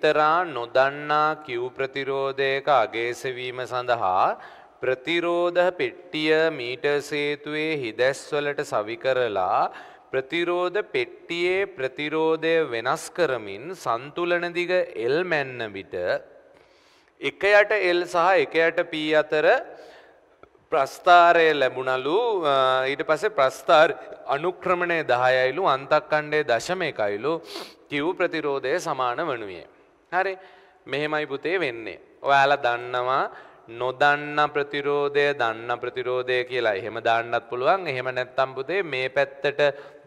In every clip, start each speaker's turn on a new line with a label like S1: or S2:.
S1: එක්තරා නොදන්නා කිව් ප්‍රතිරෝධයක අගේසවීම සඳහා ප්‍රතිරෝධ පෙට්ටිය මීටර් සේතුවේ හිදැස්වලට සවි කරලා ප්‍රතිරෝධ පෙට්ටියේ ප්‍රතිරෝධය වෙනස් කරමින් සන්තුලන දිග L මැන්න විට එක යට L සහ එක යට P අතර ප්‍රස්ථාරය ලැබුණලු ඊට පස්සේ ප්‍රස්ථාර අනුක්‍රමණය 10යිලු අන්තක්කණ්ඩයේ දශම එකයිලු Q ප්‍රතිරෝධය සමාන වනුයේ හරි මෙහෙමයි පුතේ වෙන්නේ. ඔයාලා දන්නවා නොදන්න ප්‍රතිරෝධය දන්න ප්‍රතිරෝධය කියලා එහෙම දාන්නත් පුළුවන් එහෙම නැත්තම් පුතේ මේ පැත්තට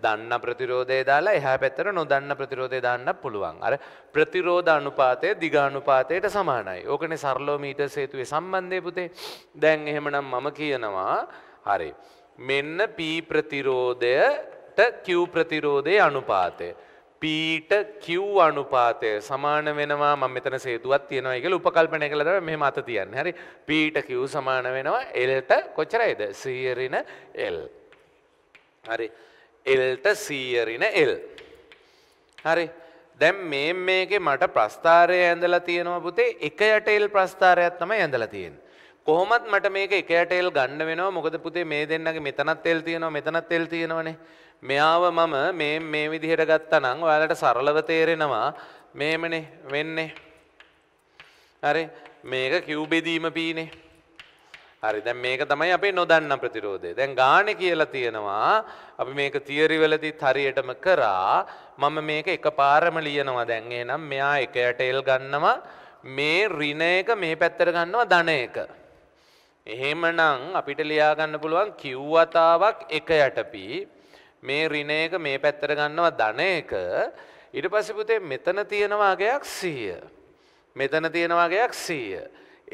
S1: දන්න ප්‍රතිරෝධය දාලා එහා පැත්තට නොදන්න ප්‍රතිරෝධය දාන්නත් පුළුවන් අර ප්‍රතිරෝධ අනුපාතය දිග අනුපාතයට සමානයි ඕකනේ සරලව මීටර් සේතුවේ සම්බන්ධය පුතේ දැන් එහෙමනම් මම කියනවා හරි මෙන්න P ප්‍රතිරෝධයට Q ප්‍රතිරෝධයේ අනුපාතය පීට කිව් අනුපාතය සමාන වෙනවා මම මෙතන සේදුවක් තියෙනවා කියලා උපකල්පනය කළා තමයි මෙහෙම අත තියන්නේ. හරි. පීට කිව් සමාන වෙනවා Lට කොච්චරයිද? 100 ඍණ L. හරි. Lට 100 ඍණ L. හරි. දැන් මේ මේකේ මට ප්‍රස්ථාරය ඇඳලා තියෙනවා පුතේ 1 යට L ප්‍රස්ථාරයක් තමයි ඇඳලා තියෙන්නේ. කොහොමත් මට මේක එකටේල් ගන්න වෙනවා මොකද පුතේ මේ දෙන්නගේ මෙතනත් තෙල් තියෙනවා මෙතනත් තෙල් තියෙනවනේ. මෙයාව මම මේ මේ විදිහට ගත්තා නම් ඔයාලට සරලව තේරෙනවා මේමනේ වෙන්නේ. හරි මේක කිව්බෙදීම පීනේ. හරි දැන් මේක තමයි අපේ නොදන්න ප්‍රතිරෝධය. දැන් ගානේ කියලා තියෙනවා අපි මේක තියරි වලදීත් හරියටම කරා. මම මේක එකපාරම ලියනවා. දැන් එහෙනම් මෙයා එක යටේල් ගන්නවා මේ ඍණ එක මේ පැත්තට ගන්නවා ධන එක. එහෙමනම් අපිට ලියාගන්න පුළුවන් කිව්වතාවක් එක යටපි මේ ඍණ එක මේ පැත්තට ගන්නවා ධන එක ඊට පස්සේ පුතේ මෙතන තියෙන වගයක් 100 මෙතන තියෙන වගයක් 100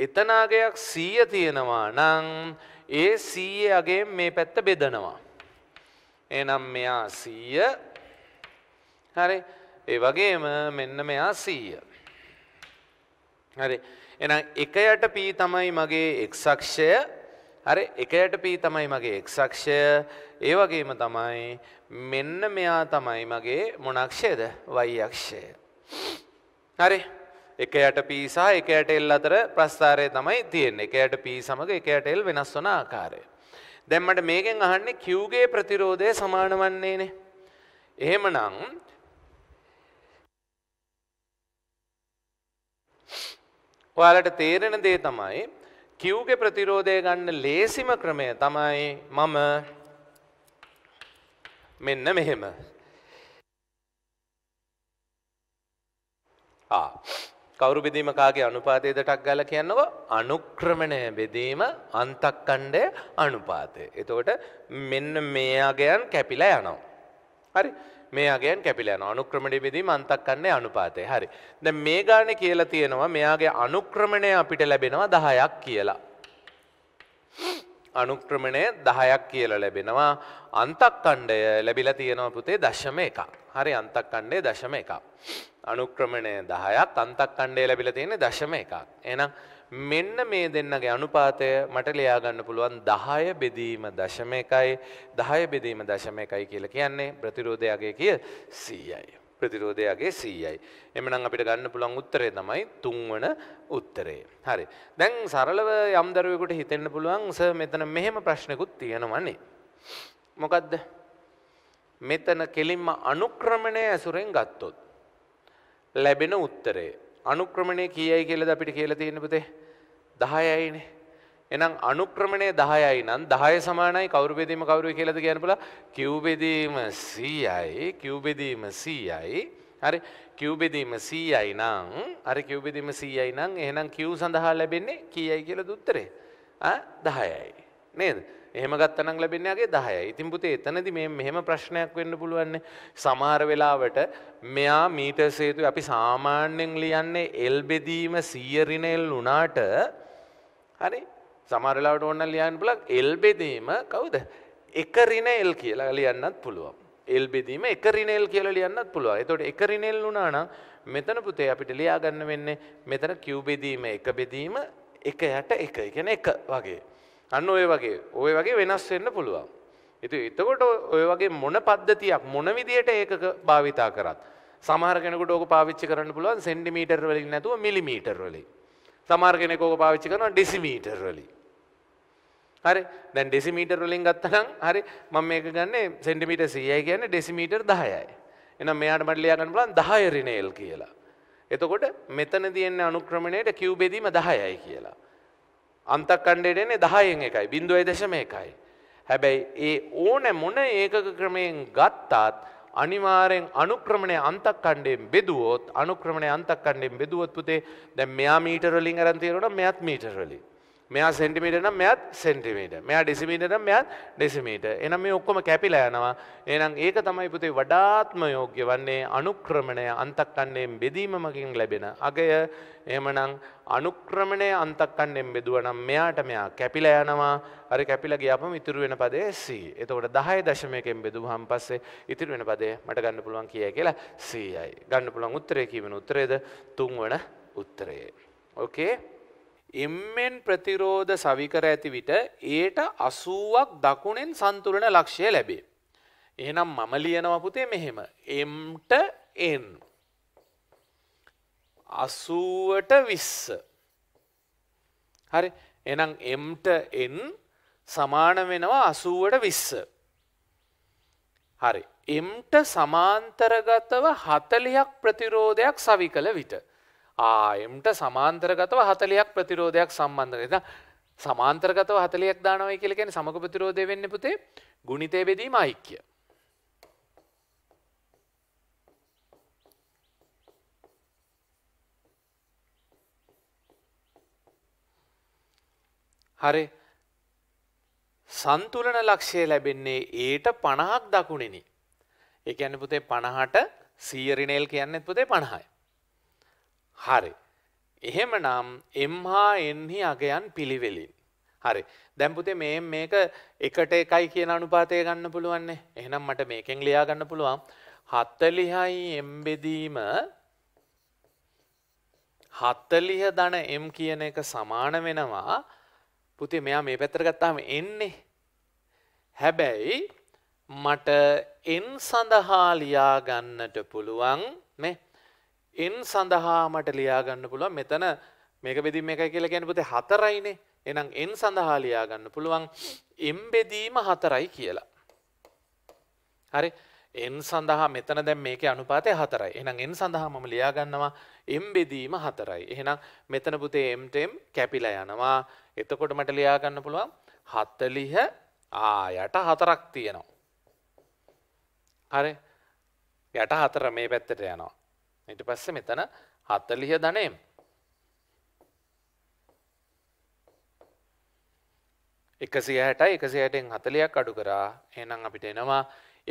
S1: එතන අගයක් 100 තියෙනවා නම් ඒ 100 අගෙන් මේ පැත්ත බෙදනවා එහෙනම් මෙයා 100 හරි ඒ වගේම මෙන්න මෙයා 100 හරි එහෙනම් 1යට p තමයි මගේ x අක්ෂය. හරි 1යට p තමයි මගේ x අක්ෂය. ඒ වගේම තමයි මෙන්න මෙයා තමයි මගේ මොන අක්ෂයද? y අක්ෂය. හරි. 1යට p සහ 1යට l අතර ප්‍රස්ථාරය තමයි තියෙන්නේ. 1යට p සමග 1යට l වෙනස් වන ආකාරය. දැන් මට මේකෙන් අහන්නේ q ගේ ප්‍රතිරෝධය සමාන වන්නේනේ. එහෙමනම් ඔයාලට තේරෙන දේ තමයි කිව්ගේ ප්‍රතිරෝධය ගන්න ලේසිම ක්‍රමය තමයි මම මෙන්න මෙහෙම. කවුරු බෙදීම කාගේ අනුපාතයද ටක් ගල කියන්නව අනුක්‍රමණය බෙදීම අන්තක්කණ්ඩය අනුපාතය. එතකොට මෙන්න මෙයාගයන් කැපිලා යනවා. හරි මේ අගයන් කැපිලා යනවා. අනුක්‍රමණය බෙදීම අන්තක්කන්නේ අනුපාතය. හරි. දැන් මේ ගානේ කියලා තියෙනවා මෙයාගේ අනුක්‍රමණය අපිට ලැබෙනවා 10ක් කියලා. අනුක්‍රමණය 10ක් කියලා ලැබෙනවා. අන්තක්කණ්ඩය ලැබිලා තියෙනවා පුතේ 0.1ක්. හරි අන්තක්කණ්ඩය 0.1ක්. අනුක්‍රමණය 10ක් අන්තක්කණ්ඩය ලැබිලා තියෙන්නේ 0.1ක්. එහෙනම් මෙන්න මේ දෙන්නගේ අනුපාතය මට ලියාගන්න පුළුවන් දහය බෙදීම දශම එකයි දහය බෙදීම දශම එකයි කියල කියන්නේ ප්‍රතිරෝධයගේ කිය සීයයි. ප්‍රතිරෝධයගේ සීයයි. එමනම් අපිට ගන්න පුළන් උත්තරේ තමයි තුන්වන උත්තරේ. හරි. දැන් සරලව යම්දරුවකුට හිතෙන්න්න පුළුවන් ස මෙතන මෙහෙම ප්‍රශ්නකුත් තියෙනවන්නේ. මොකදද මෙතන කෙලින්ම අනුක්‍රමණය ඇසුරෙන් ගත්තොත්. ලැබෙන උත්තරේ අනුක්‍රමණය කියයි කියලද අපිට කියල තියෙන පුතේ දහයයිනේ එනම් අනුක්‍රමණය දහයයි නම් දහය සමානයි කවරුපෙදීම කවරු කියලද කියනපුල කිව්බෙදීම සීයයි කිව්බෙදීම සීයයි හරි කිව්බෙදීම සීයයි නං අරි කිව්බෙදීම සීයයි නං එහනම් කිව් සඳහා ලැබෙන්නේ කියයි කියල දුත්තරේ දහයයි නේද. එහෙම ගත්තනම් ලැබෙන්නේ ආගේ 10යි. ඉතින් පුතේ එතනදි මේ මෙහෙම ප්‍රශ්නයක් වෙන්න පුළුවන් සමහර වෙලාවට මෙයා මීටර් සේතු අපි සාමාන්‍යයෙන් ලියන්නේ L බෙදීම 100 ඍණ L උනාට හරි සමහර වෙලාවට ඕන නම් ලියන්න පුළුවන් L බෙදීම කවුද? 1 ඍණ L කියලා ලියන්නත් පුළුවන්. L බෙදීම 1 ඍණ L කියලා ලියන්නත් පුළුවන්. ඒතකොට 1 ඍණ L උනා නම් මෙතන පුතේ අපිට ලියා ගන්න වෙන්නේ මෙතන Q බෙදීම 1 බෙදීම 1 යට 1. ඒ කියන්නේ 1 වගේ. අන්න ඔය වගේ ඔය වගේ වෙනස් වෙන්න පුළුවන්. ඉතින් එතකොට ඔය වගේ මොන පද්ධතියක් මොන විදියට ඒක භාවිතා කරත් සමහර කෙනෙකුට ඕක පාවිච්චි කරන්න පුළුවන් සෙන්ටිමීටර් වලින් නැතුව මිලිමීටර් වලින්. සමහර කෙනෙක් ඕක පාවිච්චි කරනවා ඩෙසිමීටර් වලින්. හරි දැන් ඩෙසිමීටර් වලින් ගත්තනම් හරි මම මේක ගන්නේ සෙන්ටිමීටර් 100යි කියන්නේ ඩෙසිමීටර් 10යි. එහෙනම් මෙයාට මට ලියා ගන්න පුළුවන් 10 රිනේල් කියලා. එතකොට මෙතන තියෙන අනුක්‍රමණයට කියුබ් බෙදීම 10යි කියලා. අන්තක්කණ්ඩයටනේ දහයෙන් එකයි බිඳුවයි දශම එකයි. හැබැයි ඒ ඕන මොන ඒකක ක්‍රමයෙන් ගත්තාත් අනිවාරයෙන් අනුක්‍රමණය අන්තක්කණ්ඩයෙන් බෙදුවෝත් අනුක්‍රමණය අන්තක්කණ්ඩයෙන් බෙදුවොත් පුතේ දැන් මෙයා මීටරලින් අරන් තියෙනවනම් මෙයාත් මීටරලින් මෙයා සෙන්ටිමීට නම් මෙයත් සෙන්ටිමීට මෙයා ඩෙසිමීට නම් මෙයත් ඩෙසිමීට එනම් මේ ඔක්කොම කැපිලා යනවා එහෙනම් ඒක තමයි පුතේ වඩාත්ම යෝග්‍ය වන්නේ අනුක්‍රමණය අන්තක්කණ්ඩයෙන් බෙදීමමකින් ලැබෙන අගය එහෙමනම් අනුක්‍රමණය අන්තක්කණ්ඩයෙන් බෙදුවා නම් මෙයාට මෙයා කැපිලා යනවා අර කැපිලා ගියාම ඉතුරු වෙන පදේ C එතකොට 10.1කින් බෙදුවාන් පස්සේ ඉතුරු වෙන පදේ මට ගන්න පුළුවන් කීයයි කියලා C යි ගන්න පුළුවන් උත්තරය කීවෙන උත්තරයද තුන්වන උත්තරය ඕකේ එම්මෙන් ප්‍රතිරෝධ සවිකර ඇති විට ඒට අසුවක් දකුණෙන් සන්තුලන ලක්ෂය ලැබේ. එහනම් මම ලියනව පුතේ මෙහෙම. එම්ට එන්. අසුවට විස්ස. හරි එනම් එම්ට එන් සමාන වෙනවා අසුවට විස්ස. හරි එම්ට සමාන්තරගතව හතලියක් ප්‍රතිරෝධයක් සවි කළ විට. ආයම්ට සමාන්තරගතව හතලයක් ප්‍රතිරෝධයක් සම්බන්ධ එ සමාන්තරගතව හතලයක් දානවයි කියලකෙන සමග ප්‍රතිරෝධය වෙන්න පුතේ ගුණිතය බෙදීම යික්්‍ය. හරි සන්තුලන ලක්ෂය ලැබෙන්නේ ඒට පණහක් දකුණිනි. එක ඇන්න පුතේ පණහට සීරිනේල් කියන්නෙත් පුතේ පණහායි. හරි. එහෙමනම් එම් හා එන්හි අගයන් පිළිවෙලින්. හරි දැම්පුතේ මේ මේක එකට එකයි කියන අනුපාතය ගන්න පුළුවන්නේ එහෙනම් මට මේකෙන් ලියා ගන්න පුළුවන් හත්තලිහයි එම්බෙදීම හත්තලිහ දන එම් කියන එක සමාන වෙනවා පුතේ මෙයා මේ පැත්තර ගත්තාම එන්නේ හැබැයි මට එන් සඳහා ලියා ගන්නට පුළුවන් මේ එන් සඳහාමට ලියාගන්න පුළුවන් මෙතන මේක බෙදීම එකයි කියලා ගැන පුතේ හතරයිනේ එනම් එන් සඳහා ලියාගන්න පුළුවන් එම් බෙදීම හතරයි කියලා. හරි එන් සඳහා මෙතන දැන් මේකේ අනුපාතය හතරයි. එහෙනම් එන් සඳහා මම ලියා ගන්නවා m බෙදීම හතරයි. එහෙනම් මෙතන පුතේ m ටෙම් කැපිලා යනවා. එතකොට මට ලියා ගන්න පුළුවන් 40 ආ යට හතරක් තියෙනවා. හරි. යට හතර මේ පැත්තට යනවා. ඊට පස්සේ මෙතන 40 ධනෙම්. එකසිය හැටයි එකසි හැටෙන් හතලයක් අඩු කරා එනම් අපිට එනවා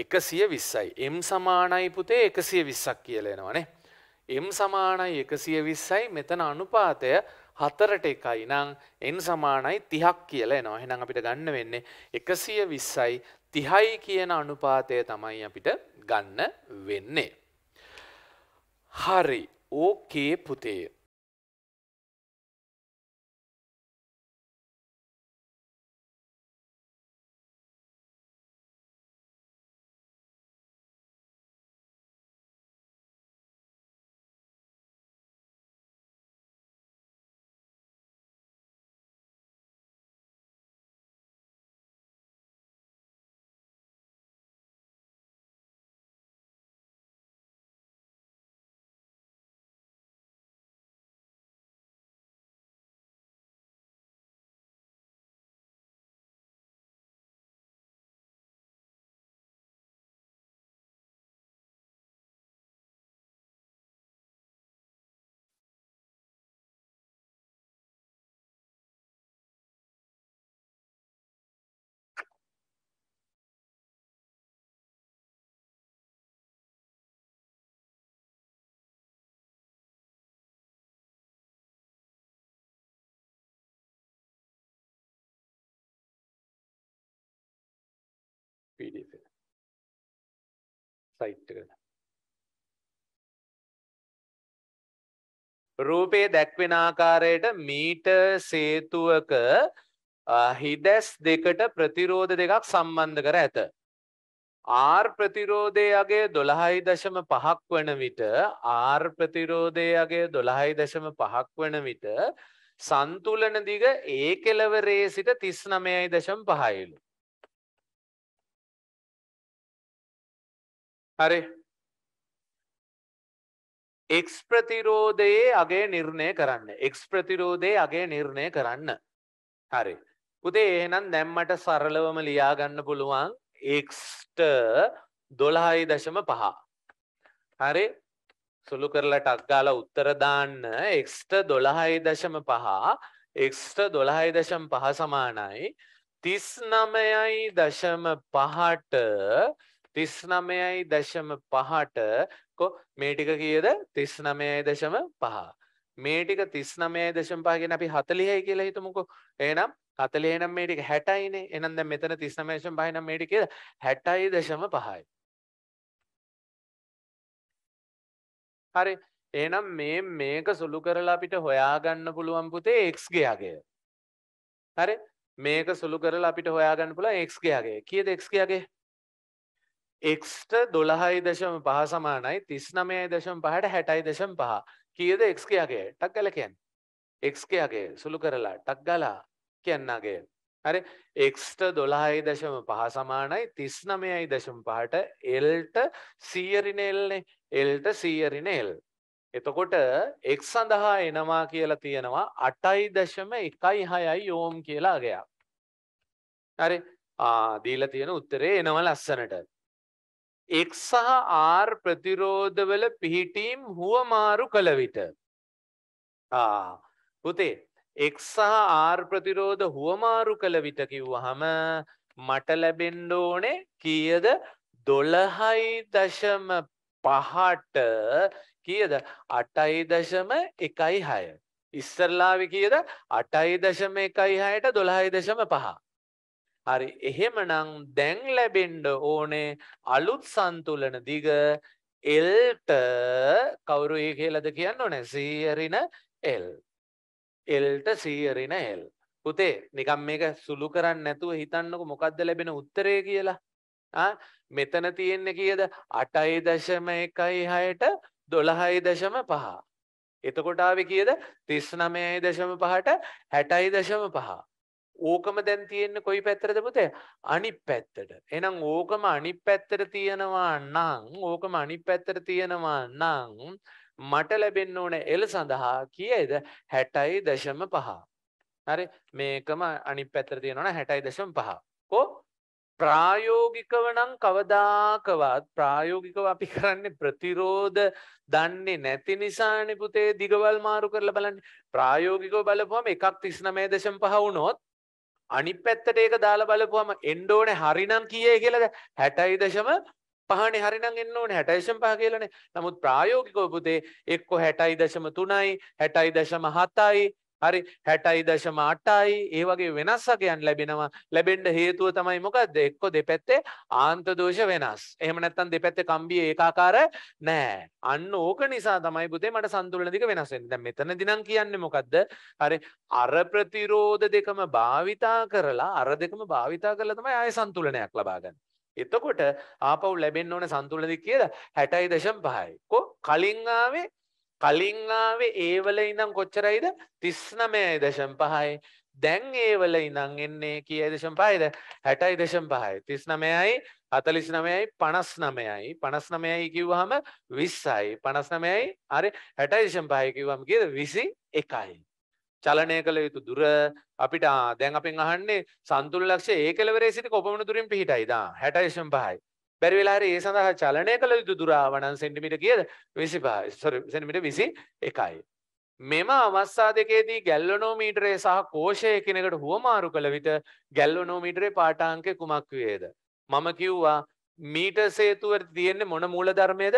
S1: එකසිය විස්සයි. එම් සමානයි පුතේ එකසිය විස්සක් කියල එනවනේ. එම් සමානයි එකසිය විස්සයි මෙතන අනුපාතය හතරට එකයි නං එන් සමානයි තිහක් කියල එනවා හෙනම් අපිට ගන්න වෙන්නේ එකසිය විස්සයි තිහයි කියන අනුපාතය තමයි අපිට ගන්න වෙන්නේ. හරි ඕකේ පුතේ PDF එක. සයිට් එකට. රූපේ දැක්වෙන ආකාරයට මීටර් සේතුවක හිදැස් දෙකට ප්‍රතිරෝධ දෙකක් සම්බන්ධ කර ඇත. ආර් ප්‍රතිරෝධයගේ දොළහයි දශම පහක් වන විට ආර් ප්‍රතිරෝධයගේ දොළහයි දශම පහක් වන විට සන්තුලන දිග ඒ කෙලවරේ සිට තිස් නමයයි දශම් පහයිලු. හරි එක්ස් ප්‍රතිරෝධයේ අගේ නිර්ණය කරන්න එක්ස් ප්‍රතිරෝධය අගේ නිර්ණය කරන්න හරි පුතේ එහෙනම් දැම්මට සරලවම ලියාගන්න පුළුවන් එක්ස්ට දොළහයි දශම පහ හරි සුළු කරලා ටක්ගාල උත්තරදාන්න එක්ස්ට දොළහයි දශම පහ එක්ස්ට දොළහයි දශම් පහ සමානයි තිස් නමයයි දශම පහට තිස්නමයයි දශම පහට මේ ටික කියද තිස්නමයයි දශම පහ. මේ ටික තිස්නමයයි දශම පහගෙන අපි හතලියයි කියලා හිතමුකෝ ඒනම් හතලේනම් මේ ටික හැටයිනේ එනම් දැන් මෙතන තිස්නමයේෂන් පහනම් මේ ටික හැටයි දශම පහයි. හරි එහෙනම් මේ මේක සුළු කරලා අපිට හොයාගන්න පුළුවන් පුතේ x ගේ අගය. හරි මේක සුළු කරලා අපිට හොයාගන්න පුළුවන් x ගේ අගය. කීයද x ගේ අගය? 0.5 එක්ට දොළහයි දශම පහ සමානයි තිස් නමයයි දශම පහට හැටයි දශම් පහ කියද එක්කයාගේ ටක් කල කියන් එක්කයාගේ සුළු කරලා ටක් ගලා කියන්නගේ හරි එක්ට දොළහයි දශම පහ සමානයි තිස් නමයයි දශම් පහට එල්ට සීයරින එල්නේ එල්ට සීයරින එල් එතකොට එක් සඳහා එනවා කියලා තියෙනවා අටයි දශම එකයි හයයි යෝම් කියලාගයක් හරි ආදීල තියෙන උත්තරේ එනව ලස්සනට එක් සහ ආර් ප්‍රතිරෝධවල පිහිටීම් හුවමාරු කළ විට. පුතේ එක් සහ ආර් ප්‍රතිරෝධ හුවමාරු කළ විට කිව්වහම මට ලැබෙන්න ඕනේ කීයද දොළහයි දශම පහට කියද අටයි දශම එකයි හය. ඉස්සරලාවි කියද අටයි දශම එකයි හයට දොළහයි දශම පහ. හරි එහෙමනම් දැන් ලැබෙන්ඩ ඕනේ අලුත් සන්තුලන දිග එල්ට කවුරු ඒ කියලද කියන්න ඕනෑ සීහරින එල් එල්ට සීහරින එල් පුතේ නිකම් මේක සුළු කරන්න නැතුව හිතන්නක මොකක්ද ලැබෙන උත්තරය කියලා මෙතන තියෙන්න කියද අටයි දශම එකයි හයට දොළහයි දශම පහ එතකොටාව කියද තිස් නමයයි දශම පහට හැටයි දශම පහ ඕකම දැන් තියෙන්නේ කොයි පැත්තටද පුතේ? අනිත් පැත්තට. එහෙනම් ඕකම අනිත් පැත්තට තියෙනවා නම් ඕකම අනිත් පැත්තට තියෙනවා නම් මට ලැබෙන්න ඕන L සඳහා කීයද? 60.5. හරි මේකම අනිත් පැත්තට තියෙනවා 60.5. කො ප්‍රායෝගිකව නම් කවදාකවත් ප්‍රායෝගිකව අපි කරන්නේ ප්‍රතිරෝධ දන්නේ නැති නිසානේ පුතේ දිගවල් මාරු කරලා බලන්නේ ප්‍රායෝගිකව බලපුවම එකක් 39.5 වුණොත් අනිත් පැත්තට ඒක දාලා බලපුවම එන්න ඕනේ හරිනම් කීයේ කියලාද 60.5නේ හරිනම් එන්න ඕනේ 60.5 කියලානේ. නමුත් ප්‍රායෝගිකව පුතේ එක්ක 60.3යි 60.7යි හරි හැටයි දශම අටයි ඒ වගේ වෙනස්සකයන් ලැබෙනවා ලැබෙන්ඩ හේතුව තමයි මොකක්ද එක්කො දෙපැත්තේ ආන්තදෝෂ වෙනස් එහම නැත්තන් දෙපැත්තේ කම්බිය ඒකාකාර නෑ අන්න ඕක නිසා තමයි බුදේ මට සන්තුලනදික වෙනසෙන් දැ මෙතන දිනම් කියන්න මොකක්ද හරි අර ප්‍රතිරෝධ දෙකම භාවිතා කරලා අර දෙකම භාවිතා කරලා තමයි ආය සන්තුලනයක් ලබාගන්න එතකොට ආපව් ලැබෙන්න්න ඕන සන්තුලදි කියලා හැටයි දශම් පහයි කෝ කලින්ආාවේ කලින් ආවේ ඒ වල ඉඳන් කොච්චරයිද 39.5යි දැන් ඒ වල ඉඳන් එන්නේ කීයයි දශම 5යිද 60.5යි 39යි 49යි 59යි 59යි කිව්වහම 20යි 59යි හරි 60.5යි කිව්වම කීයද 21යි චලනය කළ යුතු දුර අපිට දැන් අපෙන් අහන්නේ සන්තුල ලක්ෂ්‍ය ඒ කෙළවරේ සිට කොපමණ දුරින් පිහිටයිද 60.5යි බැරි වෙලා හරි ඒ සඳහා චලනය කළ යුතු දුරාව නම් සෙන්ටිමීටර් කීයද 25 sorry සෙන්ටිමීටර් 21යි මෙම අවස්ථා දෙකේදී ගැල්වනෝමීටරේ සහ කෝෂය එකිනෙකට හුවමාරු කළ විට ගැල්වනෝමීටරේ පාඨාංකය කුමක් වේද මම කිව්වා මීටර් සේතුව තියෙන්නේ මොන මූලධර්මයේද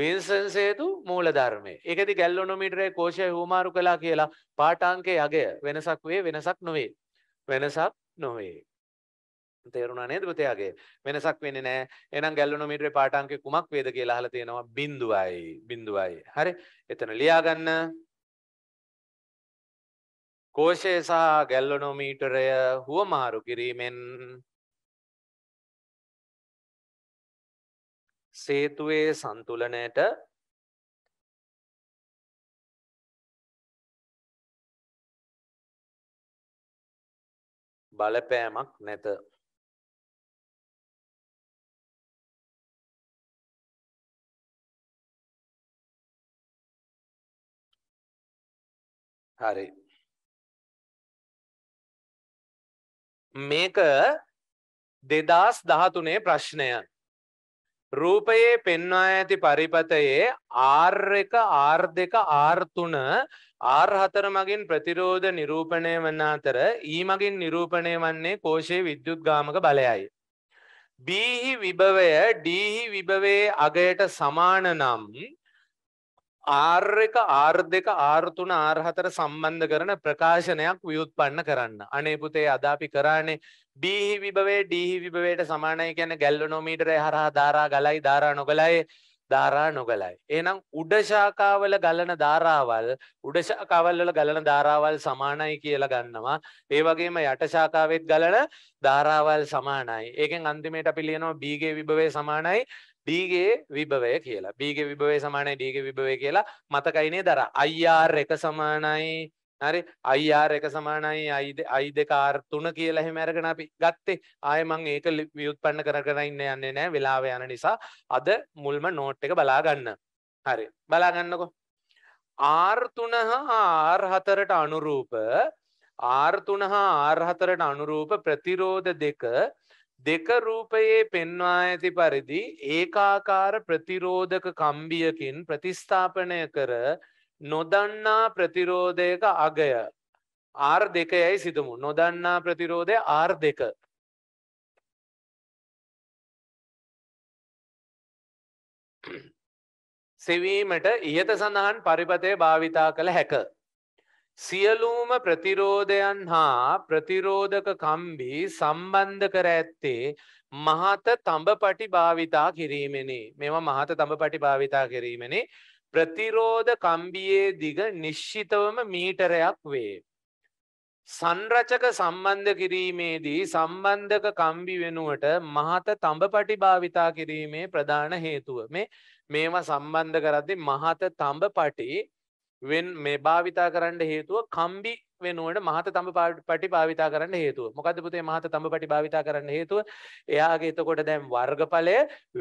S1: වින්සන් සේතු මූලධර්මයේ. ඒකදී ගැල්වනෝමීටරේ කෝෂය හුවමාරු කළා කියලා පාඨාංකයේ යගය වෙනසක් වේ වෙනසක් නොවේ. වෙනසක් නොවේ. තේරුණා නේද පුතයාගේ වෙනසක් වෙන්නේ නැහැ එහෙනම් ගැල්වනෝමීටරේ පාට අංකය කුමක් වේද කියලා අහලා තියෙනවා 0යි 0යි හරි එතන ලියා ගන්න කෝෂය සහ ගැල්වනෝමීටරය හුවමාරු
S2: කිරීමෙන් සේතුවේ සන්තුලනයට බලපෑමක් නැත හරි
S1: මේක දෙදස් දහතුනේ ප්‍රශ්නය රූපයේ පෙන්වා ඇති පරිපතයේ ආර් එක ආර් දෙක ආර්තුන ආර් හතර මගින් ප්‍රතිරෝධ නිරූපණය වන අතර ඊ e මගින් නිරූපණය වන්නේ කෝෂයේ විද්‍යුත් ගාමක බලයයි. බීහි විභවය ඩීහි විභවයේ අගයට සමාන නම් ආර්ක ආර් දෙක ආර්තුන ආර්හතර සම්බන්ධ කරන ප්‍රකාශනයක් ව්‍යුත්පන්න කරන්න. අනේ පුතේ අදාපි කරානේ බීහි විභවේ ඩීහි විභවයට සමානයි කියන ගැල්ලනෝමීටරය හරහා ධාරා ගලයි ධාරා නොගලයි ධාරා නොගලයි. එහෙනම් උඩශාකාවල ගලන ධාරාවල් උඩශාකාවල් වල ගලන ධාරාවල් සමානයි කියලා ගන්නවා. ඒ වගේම යටශාකාවෙත් ගලන ධාරාවල් සමානයි. ඒකෙන් අන්තිමේට අපි ලියනවා B ගේ විභවය සමානයි d ගේ විභවය කියලා. b ගේ විභවය සමානයි d ගේ විභවය කියලා මතකයි නේද අර ir එක සමානයි හරි IR එක සමානයි I දෙක R3 කියලා එහෙම අරගෙන අපි ගත්තේ. ආයේ මම ඒක ව්‍යුත්පන්න කරගෙන ඉන්න යන්නේ නැහැ. වෙලාව යන නිසා අද මුල්ම නෝට් එක බලා ගන්න. හරි. බලා ගන්නකෝ. R3 හා R4ට අනුරූප R3 හා R4ට අනුරූප ප්‍රතිරෝධ දෙක දෙක රූපයේ පෙන්වා ඇති පරිදි ඒකාකාර ප්‍රතිරෝධක කම්බියකින් ප්‍රතිස්ථාපනය කර නොදන්නා ප්‍රතිරෝධයක අගය ආර් දෙක යැයි සිතමු නොදන්නා ප්‍රතිරෝධය ආර් දෙක සෙවීමට ඉහත සඳහන් පරිපතය භාවිතා කළ හැක සියලූම ප්‍රතිරෝධයන් හා ප්‍රතිරෝධක කම්බි සම්බන්ධ කර ඇත්තේ මහත තඹ පටි භාවිතා කිරීමෙනි. මෙම මහත තඹ පටි භාවිතා කිරීමෙනි. ප්‍රතිරෝධ කම්බියේ දිග නිශ්චිතවම මීටරයක් වේ. සංරචක සම්බන්ධ කිරීමේදී සම්බන්ධක කම්බි වෙනුවට මහත තඹ පටි භාවිතා කිරීමේ ප්‍රධාන හේතුව. මේ මේවා සම්බන්ධ කරද්දි මහත තඹ පටි වෙන් මේ භාවිතා කරන්න හේතුව කම්බි වෙනුවට මහත තඹ පටි භාවිතා කරන්න හේතුව. මොකද පුතේ මහත තඹ පටි භාවිතා කරන්න හේතුව එයාගේ එතකොට දැන් වර්ගඵලය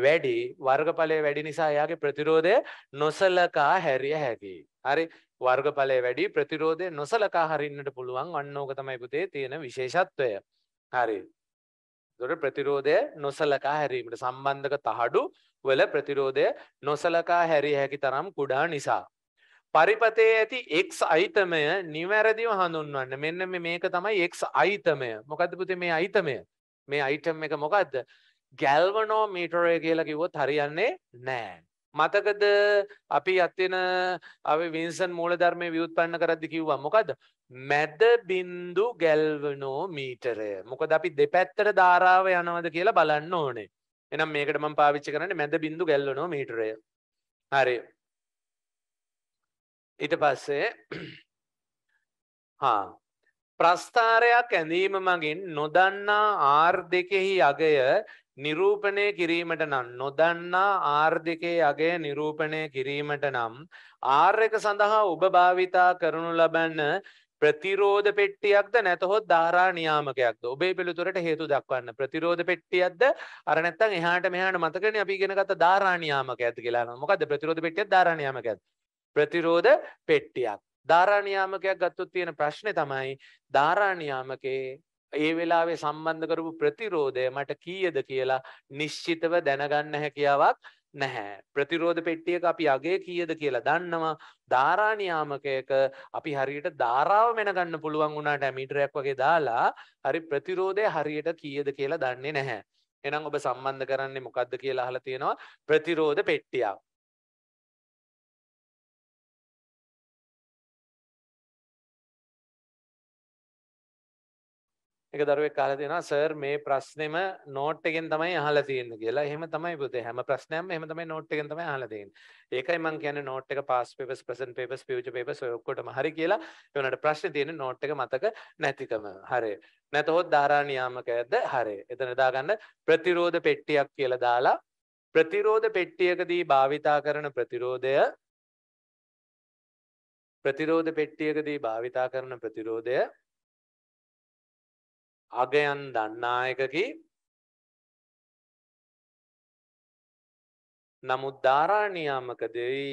S1: වැඩි. වර්ගඵලය වැඩි නිසා එයාගේ ප්‍රතිරෝධය නොසලකා හැරිය හැකි. හරි වර්ගඵලය වැඩි ප්‍රතිරෝධය නොසලකා හරින්නට පුළුවන්. අන්න ඕක තමයි පුතේ තියෙන විශේෂත්වය. හරි. එතකොට ප්‍රතිරෝධය නොසලකා හැරීමට සම්බන්ධක තහඩු වල ප්‍රතිරෝධය නොසලකා හැරිය හැකි තරම් කුඩා නිසා පරිපතේ ඇති එක් අයිතමය නිවැරදිව හඳුන්වන්න මෙන්න මේක තමයි එක් අයිතමය මොකද පුතේ මේ අයිතමය මේ අයිටම් එක මොකක්ද ගැල්වනෝ මීටරය කියලා කිව්වොත් හරියන්නේ නෑ මතකද අපි අත්තින අපි වින්සන් මූල ධර්මය විවත්පන්න කරද්දි කිව්වා මොකද මැද බින්දු ගැල්වනෝ මීටරය මොකද අපි දෙපැත්තට ධාරාව යනවද කියලා බලන්න ඕනේ එනම් මේකට මම පාවිච්චි කරන්නේ මැද බින්දු ගැල්වනෝ මීටරය හරි ඊට පස්සේ හා ප්‍රස්ථාරයක් ඇඳීම මගින් නොදන්නා ආර් දෙකෙහි අගය නිරූපණය කිරීමට නම් නොදන්නා ආර් දෙකේ අගය නිරූපණය කිරීමට නම් ආර් එක සඳහා ඔබ භාවිතා කරනු ලබන්න ප්‍රතිරෝධ පෙට්ටියක්ද නැතහොත් ධාරා නියාමකයක්ද ඔබේ පිළිතුරට හේතු දක්වන්න ප්‍රතිරෝධ පෙට්ටියක්ද අර නැත්තම් එහාට මෙහාට මතකනේ අපි ඉගෙන ගත්ත ධාරා නියාමකයක්ද කියලා නම මොකද්ද ප්‍රතිරෝධ පෙට්ටියක් ධාරා නියාමකයක්ද ප්‍රතිරෝධ පෙට්ටියක්. ධාරා නියාමකයක් ගත්තොත් තියෙන ප්‍රශ්නේ තමයි ධාරා නියාමකේ ඒ වෙලාවේ සම්බන්ධ කරපු ප්‍රතිරෝධය මට කීයද කියලා නිශ්චිතව දැනගන්න හැකියාවක් නැහැ. ප්‍රතිරෝධ පෙට්ටියක අපි අගේ කීයද කියලා දන්නවා. ධාරා නියාමකයක අපි හරියට ධාරාව මෙනගන්න පුළුවන් වුණාට මීටරයක් වගේ දාලා හරි ප්‍රතිරෝධය හරියට කීයද කියලා දන්නේ නැහැ. එහෙනම් ඔබ සම්බන්ධ කරන්නේ මොකද්ද කියලා අහලා තියෙනවා ප්‍රතිරෝධ පෙට්ටියක්. එක දරුවෙක් අහලා තියෙනවා සර් මේ ප්‍රශ්නේම නෝට් එකෙන් තමයි අහලා තියෙන්නේ කියලා. එහෙම තමයි පුතේ. හැම ප්‍රශ්නයක්ම එහෙම තමයි නෝට් එකෙන් තමයි අහලා තියෙන්නේ. ඒකයි මම කියන්නේ නෝට් එක past papers, present papers, future papers ඔය ඔක්කොටම හරි කියලා. ඒ වුණාට ප්‍රශ්නේ තියෙන්නේ නෝට් එක මතක නැතිකම. හරි. නැතහොත් ධාරා නියාමකයද හරි. එතන දාගන්න ප්‍රතිරෝධ පෙට්ටියක් කියලා දාලා ප්‍රතිරෝධ පෙට්ටියකදී භාවිතා කරන ප්‍රතිරෝධය ප්‍රතිරෝධ පෙට්ටියකදී භාවිතා කරන ප්‍රතිරෝධය අගයන්
S2: දන්නායකගේ නමුත් ධාරානියාමක දෙයි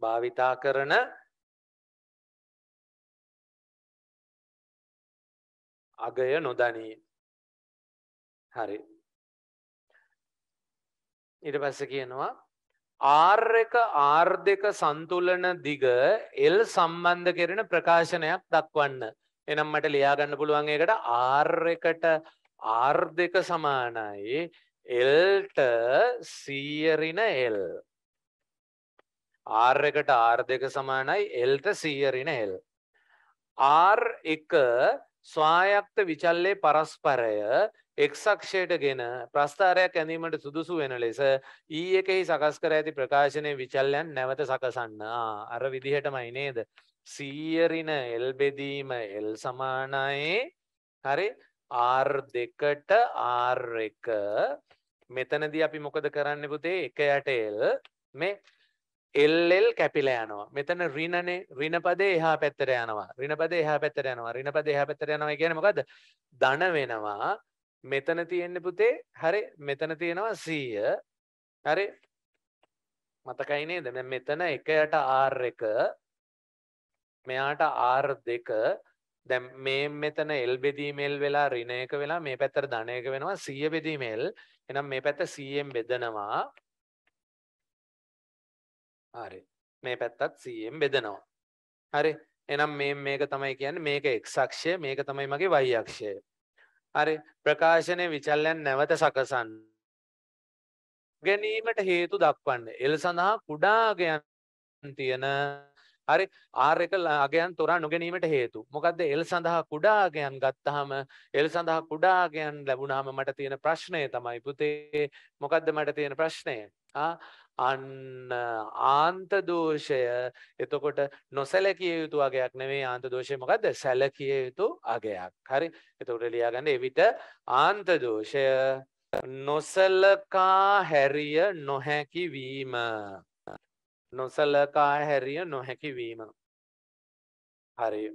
S2: භාවිතා කරන අගය නොදනී
S1: හරි ඉට පස්ස කියනවා R1 R2 සන්තුලන දිග L සම්බන්ධ කරන ප්‍රකාශනයක් දක්වන්න. එනම් මට ලියා ගන්න පුළුවන් ඒකට R1ට R2 සමානයි Lට සීයරින L. R1ට R2 සමානයි Lට සීයරින L. R1 ස්වායක්ත විචල්ලේ පරස්පරය එක්සක්ෂයට ගෙන ප්‍රස්ථාරයක් ඇඳීමට සුදුසු වෙන ලෙස ඊ එකෙහි සකස් කර ඇති ප්‍රකාශනය විචල්ලයන් නැවත සකසන්න අර විදිහටමයි නේද. සීයරින එල් බෙදීම එල් සමානයේ හරි ආර් දෙකට ආර් එක මෙතනද අපි මොකද කරන්න පුතේ එක යට එල් මේ එල්ල් කැපිල යනවා මෙතන රිනනේ රිනපදේ එහා පැත්තර යනවා රිනපද එහා පැත්තර යනවා රිනපද එහා පැත්තර යනවා කියනමකද දන වෙනවා මෙතන තියෙන්නේ පුතේ හරි මෙතන තියෙනවා 100 හරි මතකයි නේද දැන් මෙතන 1යට R1 මෙයාට R2 දැන් මේ මෙතන L බෙදීමේල් වෙලා ඍණ එක වෙලා මේ පැත්තට ධන එක වෙනවා 100 බෙදීමේල් එහෙනම් මේ පැත්ත 100ෙන් බෙදනවා හරි මේ පැත්තත් 100ෙන් බෙදනවා හරි එහෙනම් මේ මේක තමයි කියන්නේ මේක x අක්ෂය මේක තමයි මගේ y අක්ෂය හරි ප්‍රකාශනය විචල්ලයන් නැවත සකසන්න. ගැනීමට හේතු දක්වන්න. එල් සඳහා කුඩාගයන් තියෙන හරි ආර්යක අගයන් තොරා නොගැනීමට හේතු. මොකද එල් සඳහා කුඩාගයන් ගත්තහම එල් සඳහා කුඩාගයන් ලැබුණහම මට තියෙන ප්‍රශ්නය තමයි පුතේ මොකක්ද මට තියෙන ප්‍රශ්නය. අන්න ආන්ත දෝෂය එතකොට නොසැලකිය යුතු අගයක් නෙවෙයි ආන්ත දෝෂය මොකද්ද සැලකිය යුතු අගයක් හරි එතකොට ලියාගන්න එවිට ආන්ත දෝෂය නොසලකා හැරිය නොහැකි වීම නොසලකා හැරිය නොහැකි වීම හරි